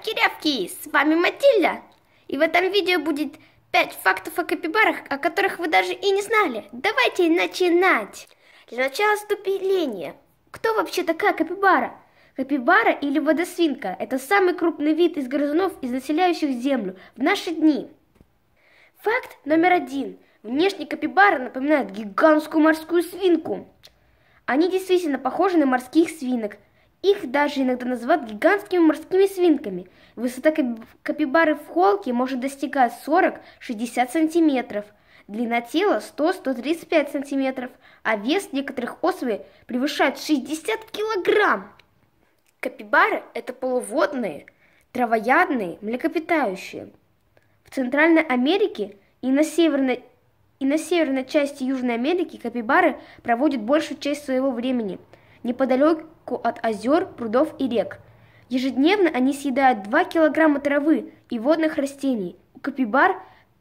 Кирявки, с вами Матильда. И в этом видео будет 5 фактов о капибарах, о которых вы даже и не знали. Давайте начинать. Для начала вступления. Кто вообще такая капибара? Капибара или водосвинка – это самый крупный вид из грызунов, из населяющих землю в наши дни. Факт номер один. Внешне капибара напоминает гигантскую морскую свинку. Они действительно похожи на морских свинок – их даже иногда называют гигантскими морскими свинками. Высота капибары в холке может достигать 40-60 сантиметров, длина тела 100-135 сантиметров, а вес некоторых особей превышает 60 килограмм. Капибары – это полуводные, травоядные, млекопитающие. В Центральной Америке и на Северной и на северной части Южной Америки капибары проводят большую часть своего времени – неподалеку от озер, прудов и рек. Ежедневно они съедают 2 килограмма травы и водных растений. У капибар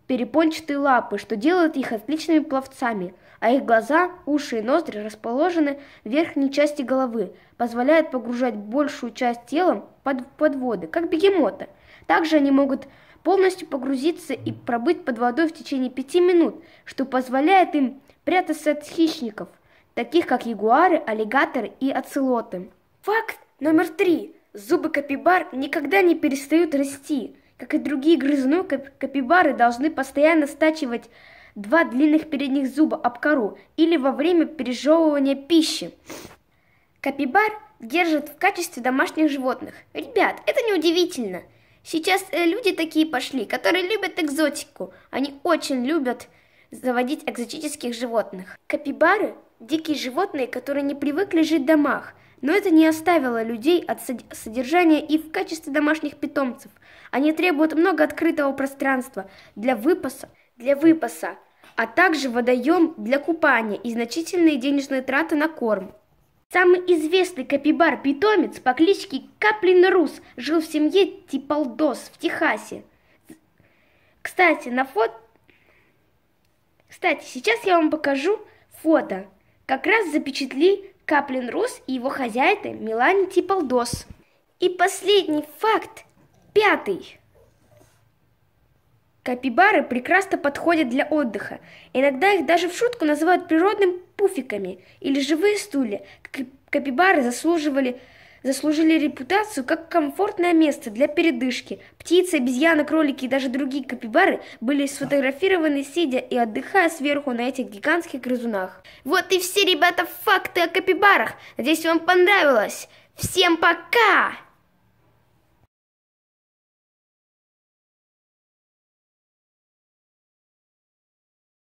перепончатые лапы, что делает их отличными пловцами, а их глаза, уши и ноздри расположены в верхней части головы, позволяют погружать большую часть тела под, под воды, как бегемота. Также они могут полностью погрузиться и пробыть под водой в течение пяти минут, что позволяет им прятаться от хищников таких как ягуары, аллигаторы и оцелоты. Факт номер три. Зубы капибар никогда не перестают расти. Как и другие грызуны, капибары должны постоянно стачивать два длинных передних зуба об кору или во время пережевывания пищи. Капибар держат в качестве домашних животных. Ребят, это неудивительно. Сейчас э, люди такие пошли, которые любят экзотику. Они очень любят заводить экзотических животных. Капибары Дикие животные, которые не привыкли жить в домах, но это не оставило людей от содержания и в качестве домашних питомцев. Они требуют много открытого пространства для выпаса, для выпаса, а также водоем для купания и значительные денежные траты на корм. Самый известный капибар-питомец по кличке Каплин Рус жил в семье Типалдос в Техасе. Кстати, на фото... Кстати, сейчас я вам покажу фото как раз запечатли Каплин Рус и его хозяйка Милани Типалдос. И последний факт, пятый. Капибары прекрасно подходят для отдыха. Иногда их даже в шутку называют природными пуфиками или живые стулья. Капибары заслуживали заслужили репутацию как комфортное место для передышки. Птицы, обезьяны, кролики и даже другие капибары были сфотографированы сидя и отдыхая сверху на этих гигантских грызунах. Вот и все, ребята, факты о капибарах. Надеюсь, вам понравилось. Всем пока!